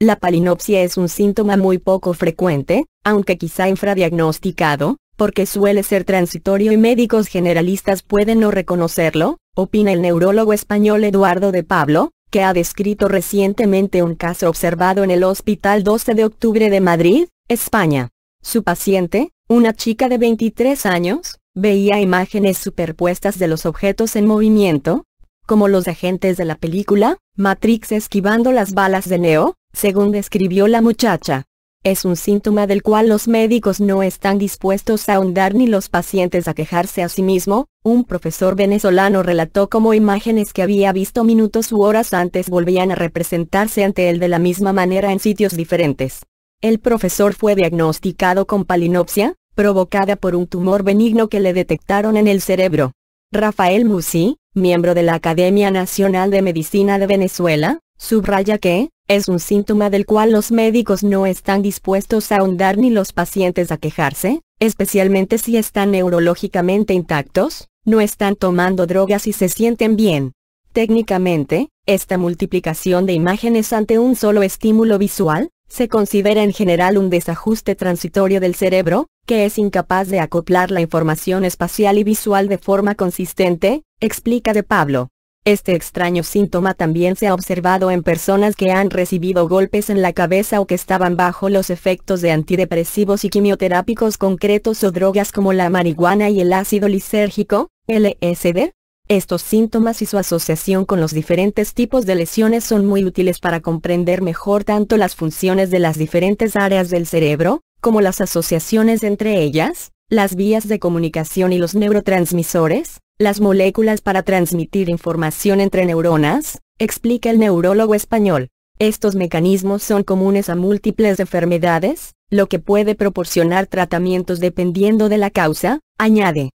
La palinopsia es un síntoma muy poco frecuente, aunque quizá infradiagnosticado, porque suele ser transitorio y médicos generalistas pueden no reconocerlo, opina el neurólogo español Eduardo de Pablo, que ha descrito recientemente un caso observado en el Hospital 12 de Octubre de Madrid, España. Su paciente, una chica de 23 años, veía imágenes superpuestas de los objetos en movimiento, como los agentes de la película, Matrix esquivando las balas de Neo, según describió la muchacha. Es un síntoma del cual los médicos no están dispuestos a ahondar ni los pacientes a quejarse a sí mismo, un profesor venezolano relató cómo imágenes que había visto minutos u horas antes volvían a representarse ante él de la misma manera en sitios diferentes. El profesor fue diagnosticado con palinopsia, provocada por un tumor benigno que le detectaron en el cerebro. Rafael Musi, miembro de la Academia Nacional de Medicina de Venezuela, subraya que, es un síntoma del cual los médicos no están dispuestos a ahondar ni los pacientes a quejarse, especialmente si están neurológicamente intactos, no están tomando drogas y se sienten bien. Técnicamente, esta multiplicación de imágenes ante un solo estímulo visual, se considera en general un desajuste transitorio del cerebro, que es incapaz de acoplar la información espacial y visual de forma consistente, explica de Pablo. Este extraño síntoma también se ha observado en personas que han recibido golpes en la cabeza o que estaban bajo los efectos de antidepresivos y quimioterápicos concretos o drogas como la marihuana y el ácido lisérgico, LSD. Estos síntomas y su asociación con los diferentes tipos de lesiones son muy útiles para comprender mejor tanto las funciones de las diferentes áreas del cerebro, como las asociaciones entre ellas, las vías de comunicación y los neurotransmisores, las moléculas para transmitir información entre neuronas, explica el neurólogo español. Estos mecanismos son comunes a múltiples enfermedades, lo que puede proporcionar tratamientos dependiendo de la causa, añade.